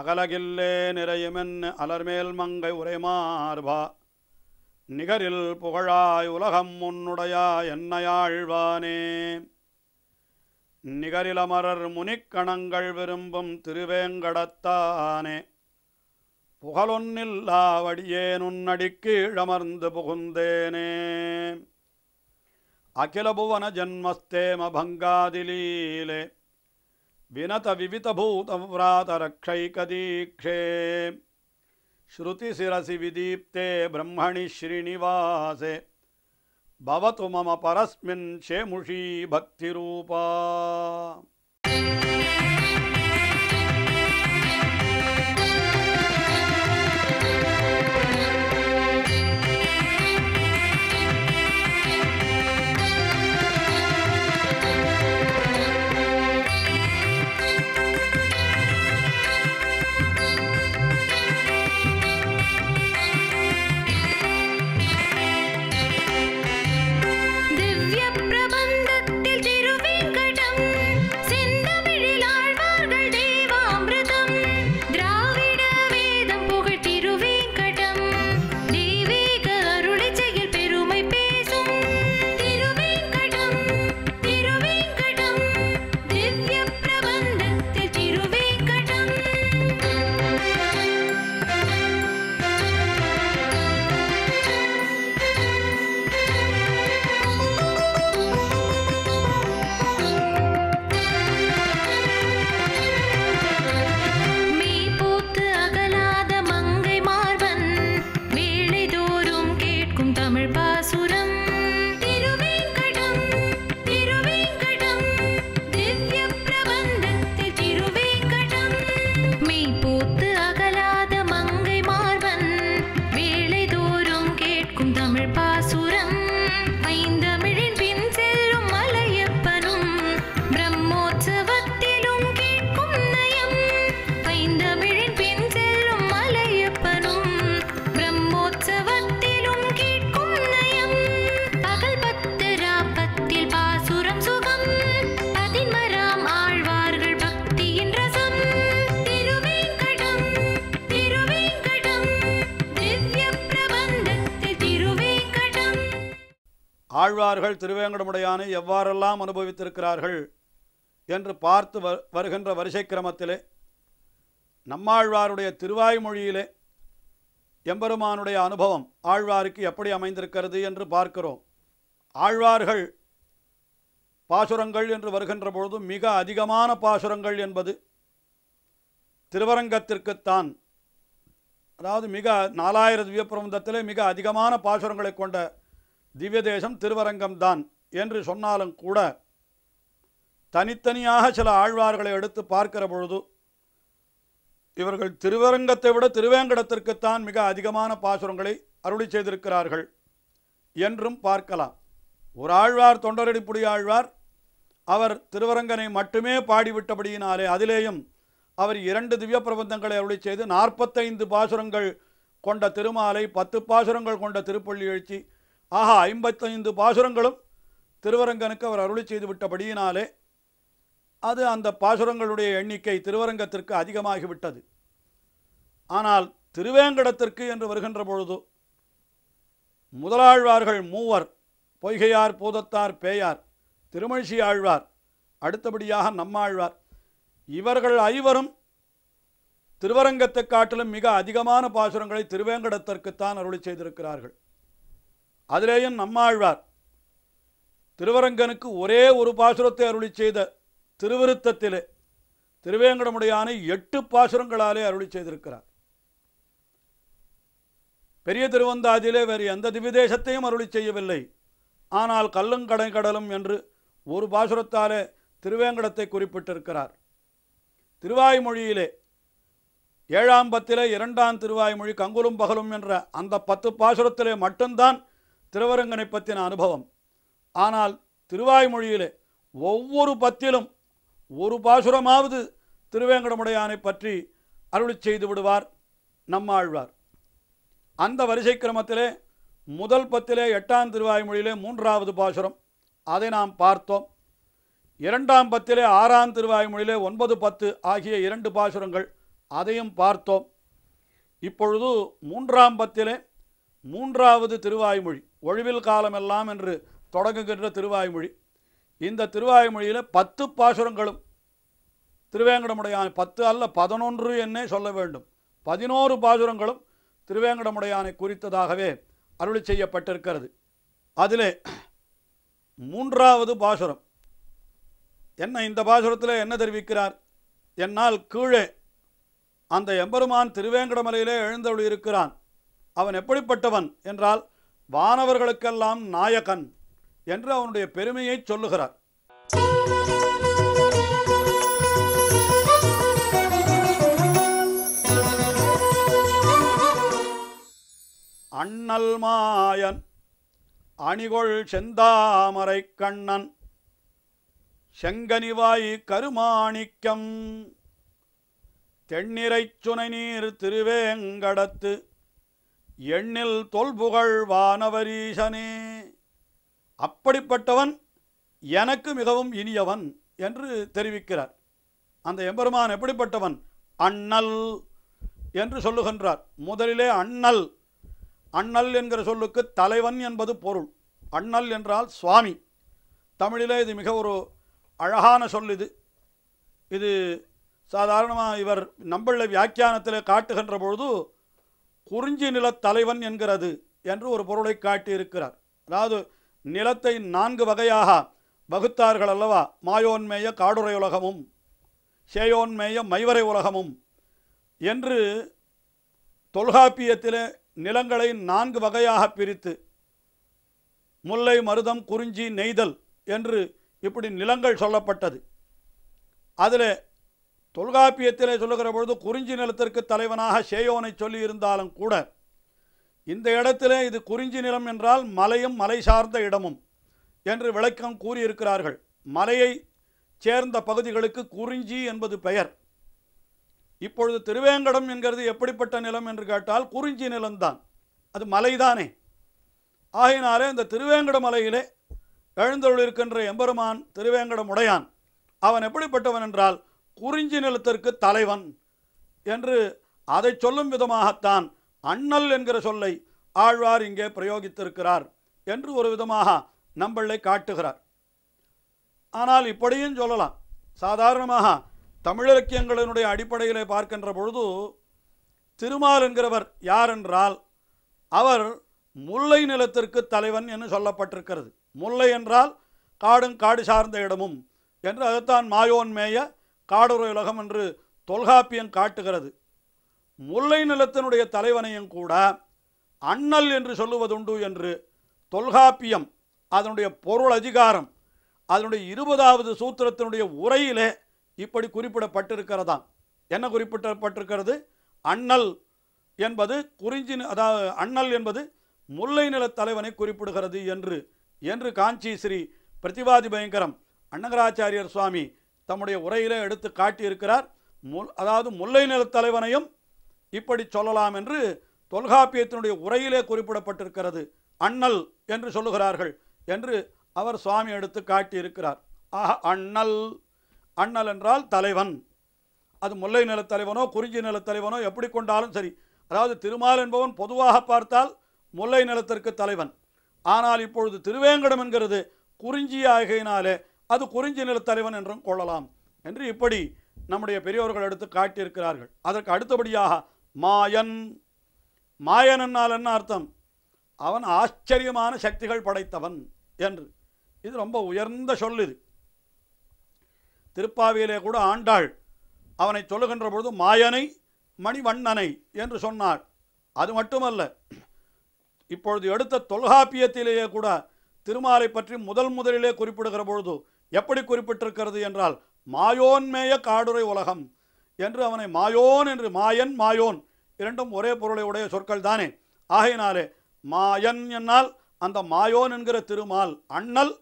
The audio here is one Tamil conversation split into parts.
அகலகில்லே நிறையுமென் அலர்மேல் மங்கை உரைமார்பா நிகரில் புகழாய் உலகம் உன்னுடையா என்னையாழ்வானே நிகரிலமரர் முனிக்கணங்கள் விரும்பும் திருவேங்கடத்தானே புகழொன்னில்லாவடியேன் உன்னடிக்கீழமர்ந்து புகுந்தேனே அகிலபுவன ஜன்மஸ்தேம பங்காதிலீலே विनतविवितभूतव्रातरक्षैकदीक्षे श्रुतिशिरसि विदीप्ते ब्रह्मणि श्रीनिवासे भवतु मम परस्मिन् शेमुषी भक्तिरूपा ஆழ்வார்கள் திருவேங்கடமுடையானை எவ்வாறெல்லாம் அனுபவித்திருக்கிறார்கள் என்று பார்த்து வ வருகின்ற வரிசை கிரமத்திலே நம்மாழ்வாருடைய திருவாய் மொழியிலே எம்பெருமானுடைய அனுபவம் ஆழ்வாருக்கு எப்படி அமைந்திருக்கிறது என்று பார்க்கிறோம் ஆழ்வார்கள் பாசுரங்கள் என்று வருகின்ற பொழுது மிக அதிகமான பாசுரங்கள் என்பது திருவரங்கத்திற்குத்தான் அதாவது மிக நாலாயிர திவ்ய பிரபந்தத்திலே மிக அதிகமான பாசுரங்களை கொண்ட திவ்யதேசம் திருவரங்கம்தான் என்று சொன்னாலும் கூட தனித்தனியாக சில ஆழ்வார்களை எடுத்து பார்க்கிற பொழுது இவர்கள் திருவரங்கத்தை விட திருவேங்கடத்திற்குத்தான் மிக அதிகமான பாசுரங்களை அருளி செய்திருக்கிறார்கள் என்றும் பார்க்கலாம் ஒரு ஆழ்வார் தொண்டரடிப்புடி ஆழ்வார் அவர் திருவரங்கனை மட்டுமே பாடிவிட்டபடியினாலே அதிலேயும் அவர் இரண்டு திவ்ய பிரபந்தங்களை அருளி செய்து நாற்பத்தைந்து பாசுரங்கள் கொண்ட திருமாலை பத்து பாசுரங்கள் கொண்ட திருப்பள்ளி எழுச்சி ஆக ஐம்பத்தைந்து பாசுரங்களும் திருவரங்கனுக்கு அவர் அருளி செய்து விட்டபடியினாலே அது அந்த பாசுரங்களுடைய எண்ணிக்கை திருவரங்கத்திற்கு அதிகமாகிவிட்டது ஆனால் திருவேங்கடத்திற்கு என்று வருகின்ற பொழுது முதலாழ்வார்கள் மூவர் பொய்கையார் பூதத்தார் பேயார் திருமழிசி ஆழ்வார் அடுத்தபடியாக நம்மாழ்வார் இவர்கள் ஐவரும் திருவரங்கத்தை காட்டிலும் மிக அதிகமான பாசுரங்களை திருவேங்கடத்திற்குத்தான் அருளி செய்திருக்கிறார்கள் அதிலேயும் நம்மாழ்வார் திருவரங்கனுக்கு ஒரே ஒரு பாசுரத்தை அருளி செய்த திருவிருத்தத்திலே திருவேங்கடமுடையானை எட்டு பாசுரங்களாலே அருளி செய்திருக்கிறார் பெரிய திருவந்தாதியிலே வேறு எந்த திவிதேசத்தையும் அருளி செய்யவில்லை ஆனால் கல்லும் கடை கடலும் என்று ஒரு பாசுரத்தாலே திருவேங்கடத்தை குறிப்பிட்டிருக்கிறார் திருவாய்மொழியிலே ஏழாம் பத்திலே இரண்டாம் திருவாய்மொழி கங்குலும் பகலும் என்ற அந்த பத்து பாசுரத்திலே மட்டும்தான் திருவரங்கனை பற்றின அனுபவம் ஆனால் திருவாய்மொழியிலே ஒவ்வொரு பத்திலும் ஒரு பாசுரமாவது திருவேங்கடமுடையானை பற்றி அருளி செய்து விடுவார் நம்மாழ்வார் அந்த வரிசை கிரமத்திலே முதல் பத்திலே எட்டாம் திருவாய்மொழியிலே மூன்றாவது பாசுரம் அதை நாம் பார்த்தோம் இரண்டாம் பத்திலே ஆறாம் திருவாய்மொழியிலே ஒன்பது பத்து ஆகிய இரண்டு பாசுரங்கள் அதையும் பார்த்தோம் இப்பொழுது மூன்றாம் பத்திலே மூன்றாவது திருவாய்மொழி ஒழிவில் காலமெல்லாம் என்று தொடங்குகின்ற திருவாய்மொழி இந்த திருவாய்மொழியில் பத்து பாசுரங்களும் திருவேங்கடமுடையானை பத்து அல்ல பதினொன்று என்னே சொல்ல வேண்டும் பதினோரு பாசுரங்களும் திருவேங்கடமுடையானை குறித்ததாகவே அருளி செய்யப்பட்டிருக்கிறது அதிலே மூன்றாவது பாசுரம் என்ன இந்த பாசுரத்தில் என்ன தெரிவிக்கிறார் என்னால் கீழே அந்த எம்பெருமான் திருவேங்கடமலையிலே எழுந்தருள் இருக்கிறான் அவன் எப்படிப்பட்டவன் என்றால் வானவர்களுக்கெல்லாம் நாயகன் என்று அவனுடைய பெருமையை சொல்லுகிறார் அண்ணல் மாயன் அணிகொள் செந்தாமரை கண்ணன் செங்கனிவாய் கருமாணிக்கம் தென்னிறை சுனை நீர் திருவேங்கடத்து எண்ணில் தொல்புகழ் வானவரீசனே அப்படிப்பட்டவன் எனக்கு மிகவும் இனியவன் என்று தெரிவிக்கிறார் அந்த எம்பெருமான் எப்படிப்பட்டவன் அண்ணல் என்று சொல்லுகின்றார் முதலிலே அண்ணல் அண்ணல் என்கிற சொல்லுக்கு தலைவன் என்பது பொருள் அண்ணல் என்றால் சுவாமி தமிழிலே இது மிக ஒரு அழகான சொல் இது இது சாதாரணமாக இவர் நம்மள வியாக்கியானத்தில் காட்டுகின்ற பொழுது குறிஞ்சி நில தலைவன் என்கிறது என்று ஒரு பொருளை காட்டியிருக்கிறார் அதாவது நிலத்தை நான்கு வகையாக வகுத்தார்கள் அல்லவா மாயோன்மேய காடுரை உலகமும் சேயோன்மேய மைவரை உலகமும் என்று தொல்காப்பியத்தில் நிலங்களை நான்கு வகையாக பிரித்து முல்லை மருதம் குறிஞ்சி நெய்தல் என்று இப்படி நிலங்கள் சொல்லப்பட்டது அதில் தொல்காப்பியத்திலே சொல்லுகிற பொழுது குறிஞ்சி நிலத்திற்கு தலைவனாக ஷேயோனை சொல்லி இருந்தாலும் கூட இந்த இடத்திலே இது குறிஞ்சி நிலம் என்றால் மலையும் மலை சார்ந்த இடமும் என்று விளக்கம் கூறியிருக்கிறார்கள் மலையை சேர்ந்த பகுதிகளுக்கு குறிஞ்சி என்பது பெயர் இப்பொழுது திருவேங்கடம் என்கிறது எப்படிப்பட்ட நிலம் என்று கேட்டால் குறிஞ்சி நிலம்தான் அது மலைதானே ஆகினாலே இந்த திருவேங்கட மலையிலே இருக்கின்ற எம்பெருமான் திருவேங்கடம் உடையான் அவன் எப்படிப்பட்டவன் என்றால் குறிஞ்சி நிலத்திற்கு தலைவன் என்று அதை சொல்லும் விதமாகத்தான் அண்ணல் என்கிற சொல்லை ஆழ்வார் இங்கே பிரயோகித்திருக்கிறார் என்று ஒரு விதமாக நம்மளை காட்டுகிறார் ஆனால் இப்படியும் சொல்லலாம் சாதாரணமாக தமிழிலக்கியங்களினுடைய அடிப்படையிலே பார்க்கின்ற பொழுது திருமால் என்கிறவர் யார் என்றால் அவர் முல்லை நிலத்திற்கு தலைவன் என்று சொல்லப்பட்டிருக்கிறது முல்லை என்றால் காடும் காடு சார்ந்த இடமும் என்று அதைத்தான் மாயோன்மேய காடுறை உலகம் என்று தொல்காப்பியம் காட்டுகிறது முல்லை நிலத்தினுடைய தலைவனையும் கூட அண்ணல் என்று சொல்லுவதுண்டு என்று தொல்காப்பியம் அதனுடைய பொருள் அதிகாரம் அதனுடைய இருபதாவது சூத்திரத்தினுடைய உரையிலே இப்படி குறிப்பிடப்பட்டிருக்கிறதாம் என்ன குறிப்பிடப்பட்டிருக்கிறது அண்ணல் என்பது குறிஞ்சி அதாவது அண்ணல் என்பது முல்லை நில தலைவனை குறிப்பிடுகிறது என்று என்று காஞ்சி ஸ்ரீ பிரதிவாதி பயங்கரம் அண்ணகராச்சாரியர் சுவாமி தம்முடைய உரையிலே எடுத்து காட்டியிருக்கிறார் முல் அதாவது முல்லை தலைவனையும் இப்படி சொல்லலாம் என்று தொல்காப்பியத்தினுடைய உரையிலே குறிப்பிடப்பட்டிருக்கிறது அண்ணல் என்று சொல்லுகிறார்கள் என்று அவர் சுவாமி எடுத்து காட்டியிருக்கிறார் ஆக அண்ணல் அண்ணல் என்றால் தலைவன் அது முல்லை நிலத்தலைவனோ குறிஞ்சி நிலத்தலைவனோ எப்படி கொண்டாலும் சரி அதாவது திருமால் என்பவன் பொதுவாக பார்த்தால் முல்லை நிலத்திற்கு தலைவன் ஆனால் இப்பொழுது திருவேங்கடம் என்கிறது குறிஞ்சி ஆகையினாலே அது குறிஞ்சி நிலத்தலைவன் என்றும் கொள்ளலாம் என்று இப்படி நம்முடைய பெரியோர்கள் எடுத்து காட்டியிருக்கிறார்கள் அதற்கு அடுத்தபடியாக மாயன் மாயனன்னால் என்ன அர்த்தம் அவன் ஆச்சரியமான சக்திகள் படைத்தவன் என்று இது ரொம்ப உயர்ந்த சொல் இது திருப்பாவியிலே கூட ஆண்டாள் அவனை சொல்லுகின்ற பொழுது மாயனை மணிவண்ணனை என்று சொன்னாள் அது மட்டுமல்ல இப்பொழுது எடுத்த தொல்காப்பியத்திலேயே கூட திருமாலை பற்றி முதல் முதலிலே குறிப்பிடுகிற பொழுது எப்படி குறிப்பிட்டிருக்கிறது என்றால் மாயோன்மேய காடுரை உலகம் என்று அவனை மாயோன் என்று மாயன் மாயோன் இரண்டும் ஒரே பொருளை உடைய சொற்கள் தானே ஆகையினாலே மாயன் என்னால் அந்த மாயோன் என்கிற திருமால் அண்ணல்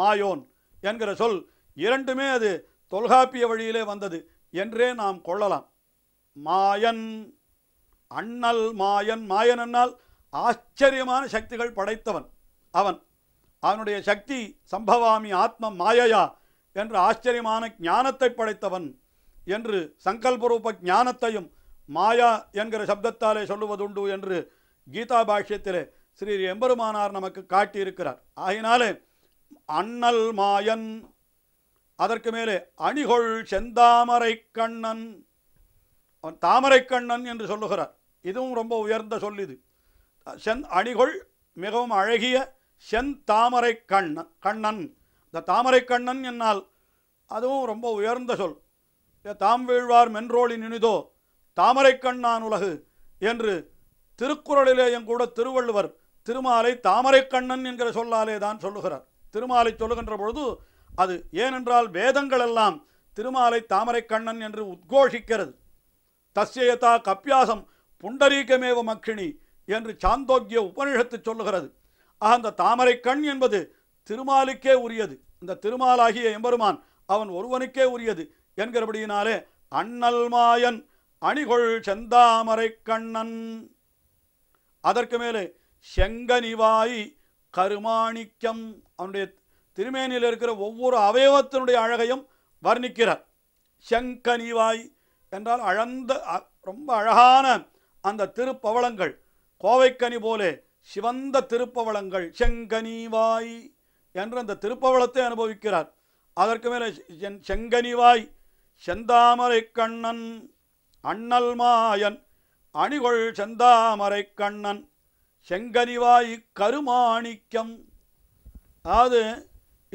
மாயோன் என்கிற சொல் இரண்டுமே அது தொல்காப்பிய வழியிலே வந்தது என்றே நாம் கொள்ளலாம் மாயன் அண்ணல் மாயன் மாயன் என்னால் ஆச்சரியமான சக்திகள் படைத்தவன் அவன் அவனுடைய சக்தி சம்பவாமி ஆத்ம மாயையா என்ற ஆச்சரியமான ஞானத்தை படைத்தவன் என்று சங்கல்பரூப ஞானத்தையும் மாயா என்கிற சப்தத்தாலே சொல்லுவதுண்டு என்று கீதா பாஷ்யத்திலே ஸ்ரீ எம்பெருமானார் நமக்கு காட்டியிருக்கிறார் ஆகினாலே அண்ணல் மாயன் அதற்கு மேலே அணிகொள் செந்தாமரை கண்ணன் அவன் தாமரை கண்ணன் என்று சொல்லுகிறார் இதுவும் ரொம்ப உயர்ந்த சொல் இது செந் அணிகொள் மிகவும் அழகிய செந்தாமரை கண்ணன் கண்ணன் இந்த தாமரை கண்ணன் என்னால் அதுவும் ரொம்ப உயர்ந்த சொல் தாம் வீழ்வார் மென்றோழி நினிதோ தாமரை கண்ணான் உலகு என்று திருக்குறளிலேயும் கூட திருவள்ளுவர் திருமாலை தாமரை கண்ணன் என்கிற சொல்லாலே தான் சொல்லுகிறார் திருமாலை சொல்லுகின்ற பொழுது அது ஏனென்றால் வேதங்கள் எல்லாம் திருமாலை தாமரை கண்ணன் என்று உத்கோஷிக்கிறது தஸ்யதா கப்பியாசம் புண்டரீகமேவ மக்ஷிணி என்று சாந்தோக்கிய உபனிஷத்து சொல்லுகிறது அந்த தாமரை கண் என்பது திருமாலுக்கே உரியது இந்த திருமாலாகிய எம்பெருமான் அவன் ஒருவனுக்கே உரியது என்கிறபடியினாலே அண்ணல் மாயன் அணிகொள் செந்தாமரை கண்ணன் அதற்கு மேலே செங்கனிவாய் கருமாணிக்கம் அவனுடைய திருமேனியில் இருக்கிற ஒவ்வொரு அவயவத்தினுடைய அழகையும் வர்ணிக்கிறார் செங்கனிவாய் என்றால் அழந்த ரொம்ப அழகான அந்த திருப்பவளங்கள் கோவைக்கனி போலே சிவந்த திருப்பவளங்கள் செங்கனிவாய் என்று அந்த திருப்பவளத்தை அனுபவிக்கிறார் அதற்கு மேலே செங்கனிவாய் செந்தாமரை கண்ணன் அண்ணல் மாயன் அணிகொள் செந்தாமரை கண்ணன் செங்கனிவாய் கருமாணிக்கம் அதாவது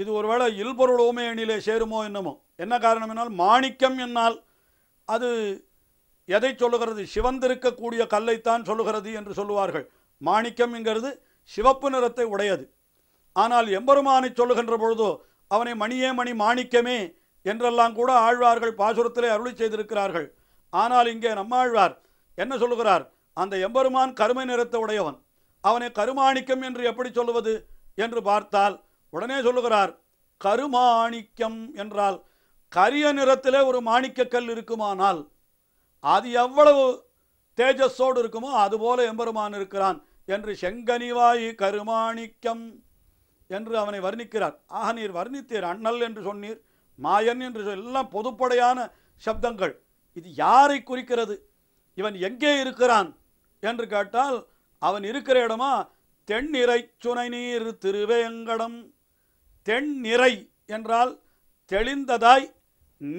இது ஒருவேளை இல்பொருள் எண்ணிலே சேருமோ என்னமோ என்ன காரணம் என்னால் மாணிக்கம் என்னால் அது எதை சொல்லுகிறது சிவந்திருக்கக்கூடிய கல்லைத்தான் சொல்லுகிறது என்று சொல்லுவார்கள் மாணிக்கம்ங்கிறது சிவப்பு நிறத்தை உடையது ஆனால் எம்பெருமானை சொல்லுகின்ற பொழுதோ அவனை மணியே மணி மாணிக்கமே என்றெல்லாம் கூட ஆழ்வார்கள் பாசுரத்திலே அருளி செய்திருக்கிறார்கள் ஆனால் இங்கே நம்மாழ்வார் என்ன சொல்லுகிறார் அந்த எம்பெருமான் கருமை நிறத்தை உடையவன் அவனை கருமாணிக்கம் என்று எப்படி சொல்லுவது என்று பார்த்தால் உடனே சொல்லுகிறார் கருமாணிக்கம் என்றால் கரிய நிறத்திலே ஒரு மாணிக்கக்கல் இருக்குமானால் அது எவ்வளவு தேஜஸோடு இருக்குமோ அதுபோல எம்பெருமான் இருக்கிறான் என்று செங்கனிவாயி கருமாணிக்கம் என்று அவனை வர்ணிக்கிறார் ஆக நீர் வர்ணித்தீர் அண்ணல் என்று சொன்னீர் மாயன் என்று எல்லாம் பொதுப்படையான சப்தங்கள் இது யாரை குறிக்கிறது இவன் எங்கே இருக்கிறான் என்று கேட்டால் அவன் இருக்கிற இடமா தென்னிறை சுனை நீர் திருவேங்கடம் தென்னிறை என்றால் தெளிந்ததாய்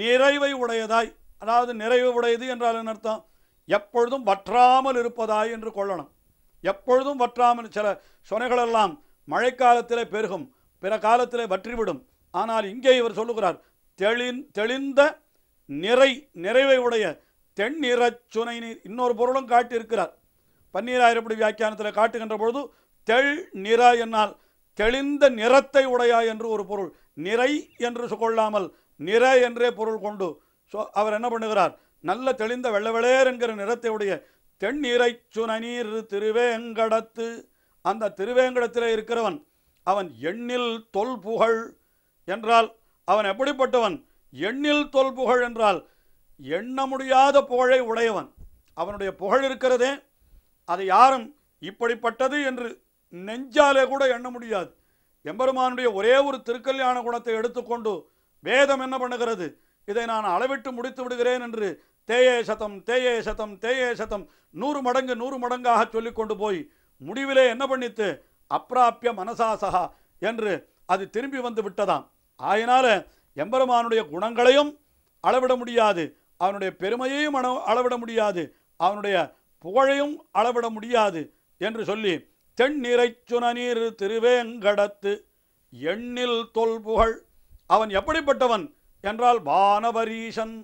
நிறைவை உடையதாய் அதாவது நிறைவு உடையது என்றால் என்ன அர்த்தம் எப்பொழுதும் வற்றாமல் இருப்பதாய் என்று கொள்ளணும் எப்பொழுதும் வற்றாமல் சில சொனைகளெல்லாம் மழைக்காலத்திலே பெருகும் பிற காலத்திலே வற்றிவிடும் ஆனால் இங்கே இவர் சொல்லுகிறார் தெளிந் தெளிந்த நிறை நிறைவை உடைய தென்னிறச் சுனை நீர் இன்னொரு பொருளும் காட்டியிருக்கிறார் பன்னீராயிரப்படி வியாக்கியானத்தில் காட்டுகின்ற பொழுது தெள் நிற என்னால் தெளிந்த நிறத்தை உடையா என்று ஒரு பொருள் நிறை என்று கொள்ளாமல் நிற என்றே பொருள் கொண்டு ஸோ அவர் என்ன பண்ணுகிறார் நல்ல தெளிந்த வெள்ளவெளேர் என்கிற நிறத்தை உடைய தென்னீரை சுனநீர் திருவேங்கடத்து அந்த திருவேங்கடத்தில் இருக்கிறவன் அவன் எண்ணில் தொல் புகழ் என்றால் அவன் எப்படிப்பட்டவன் எண்ணில் தொல் புகழ் என்றால் எண்ண முடியாத புகழை உடையவன் அவனுடைய புகழ் இருக்கிறதே அதை யாரும் இப்படிப்பட்டது என்று நெஞ்சாலே கூட எண்ண முடியாது எம்பெருமானுடைய ஒரே ஒரு திருக்கல்யாண குணத்தை எடுத்துக்கொண்டு வேதம் என்ன பண்ணுகிறது இதை நான் அளவிட்டு முடித்து விடுகிறேன் என்று தேயே சதம் தேயே சதம் தேயே சதம் நூறு மடங்கு நூறு மடங்காக சொல்லிக்கொண்டு போய் முடிவிலே என்ன பண்ணித்து அப்ராப்பிய மனசாசகா என்று அது திரும்பி வந்து விட்டதாம் ஆயினால எம்பெருமானுடைய குணங்களையும் அளவிட முடியாது அவனுடைய பெருமையையும் அளவிட முடியாது அவனுடைய புகழையும் அளவிட முடியாது என்று சொல்லி தென்னிறை சுனநீர் திருவேங்கடத்து எண்ணில் தொல் புகழ் அவன் எப்படிப்பட்டவன் என்றால் வானவரீசன்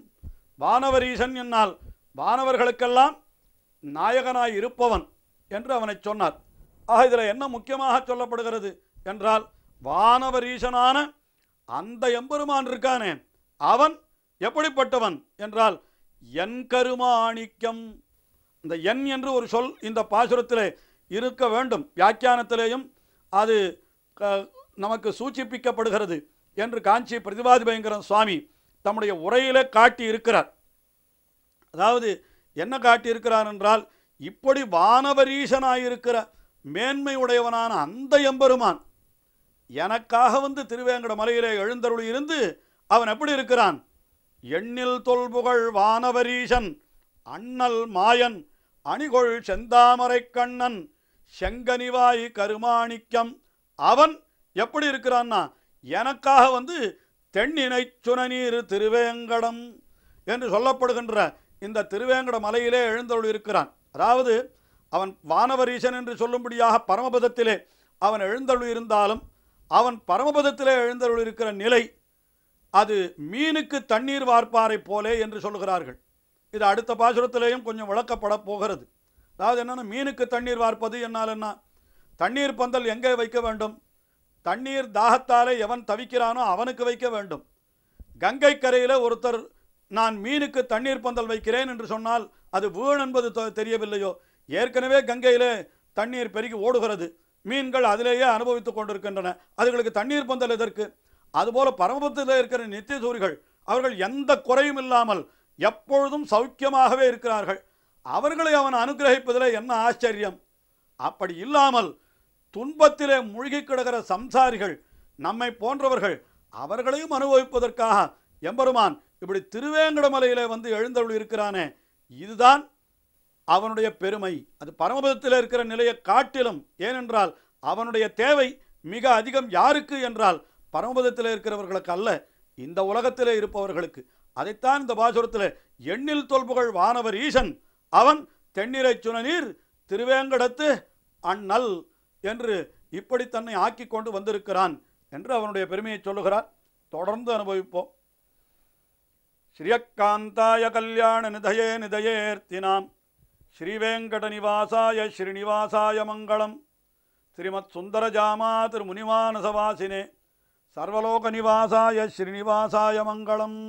வானவரீசன் என்னால் வானவர்களுக்கெல்லாம் நாயகனாய் இருப்பவன் என்று அவனை சொன்னார் ஆக இதில் என்ன முக்கியமாக சொல்லப்படுகிறது என்றால் வானவரீசனான அந்த எம்பெருமான் இருக்கானே அவன் எப்படிப்பட்டவன் என்றால் என் கருமாணிக்கம் இந்த என் என்று ஒரு சொல் இந்த பாசுரத்திலே இருக்க வேண்டும் வியாக்கியானத்திலேயும் அது நமக்கு சூச்சிப்பிக்கப்படுகிறது என்று காஞ்சி பிரதிபாதிபயங்கரன் சுவாமி தம்முடைய உரையில காட்டி இருக்கிறார் அதாவது என்ன காட்டி இருக்கிறார் என்றால் இப்படி வானவரீசனாயிருக்கிற மேன்மை உடையவனான அந்த எம்பெருமான் எனக்காக வந்து திருவேங்கட மலையிலே எழுந்தருள் இருந்து அவன் எப்படி இருக்கிறான் எண்ணில் தொல்புகழ் வானவரீசன் அண்ணல் மாயன் அணிகொள் செந்தாமரை கண்ணன் செங்கனிவாய் கருமாணிக்கம் அவன் எப்படி இருக்கிறான்னா எனக்காக வந்து தென்னினை சுனநீர் திருவேங்கடம் என்று சொல்லப்படுகின்ற இந்த திருவேங்கட மலையிலே எழுந்தருள் இருக்கிறான் அதாவது அவன் வானவரீசன் என்று சொல்லும்படியாக பரமபதத்திலே அவன் எழுந்தருள் இருந்தாலும் அவன் பரமபதத்திலே எழுந்தருள் இருக்கிற நிலை அது மீனுக்கு தண்ணீர் வார்ப்பாரை போலே என்று சொல்கிறார்கள் இது அடுத்த பாசுரத்திலேயும் கொஞ்சம் விளக்கப்பட போகிறது அதாவது என்னென்னா மீனுக்கு தண்ணீர் வார்ப்பது என்னால் என்ன தண்ணீர் பந்தல் எங்கே வைக்க வேண்டும் தண்ணீர் தாகத்தாலே எவன் தவிக்கிறானோ அவனுக்கு வைக்க வேண்டும் கங்கை கரையில் ஒருத்தர் நான் மீனுக்கு தண்ணீர் பந்தல் வைக்கிறேன் என்று சொன்னால் அது வீண் என்பது தெரியவில்லையோ ஏற்கனவே கங்கையிலே தண்ணீர் பெருகி ஓடுகிறது மீன்கள் அதிலேயே அனுபவித்துக் கொண்டிருக்கின்றன அதுகளுக்கு தண்ணீர் பந்தல் எதற்கு அதுபோல பரமபத்தில் இருக்கிற சூரிகள் அவர்கள் எந்த குறையும் இல்லாமல் எப்பொழுதும் சௌக்கியமாகவே இருக்கிறார்கள் அவர்களை அவன் அனுகிரகிப்பதில் என்ன ஆச்சரியம் அப்படி இல்லாமல் துன்பத்திலே மூழ்கி கிடக்கிற சம்சாரிகள் நம்மை போன்றவர்கள் அவர்களையும் அனுபவிப்பதற்காக எம்பெருமான் இப்படி திருவேங்கடமலையிலே வந்து எழுந்தவள் இருக்கிறானே இதுதான் அவனுடைய பெருமை அது பரமபதத்தில் இருக்கிற நிலையை காட்டிலும் ஏனென்றால் அவனுடைய தேவை மிக அதிகம் யாருக்கு என்றால் பரமபதத்தில் இருக்கிறவர்களுக்கு அல்ல இந்த உலகத்திலே இருப்பவர்களுக்கு அதைத்தான் இந்த பாசுரத்தில் எண்ணில் தொல்புகள் வானவர் ஈசன் அவன் தென்னிரை சுனநீர் திருவேங்கடத்து அண்ணல் என்று இப்படி தன்னை ஆக்கி கொண்டு வந்திருக்கிறான் என்று அவனுடைய பெருமையை சொல்லுகிறார் தொடர்ந்து அனுபவிப்போம் ஸ்ரீயக்காந்தாய கல்யாண நிதயே நிதயேர்த்தினாம் நிவாசாய ஸ்ரீனிவாசாய மங்களம் ஸ்ரீமத் சுந்தரஜாமா திரு முனிவானசவாசினே சர்வலோக நிவாசாய ஸ்ரீனிவாசாய மங்களம்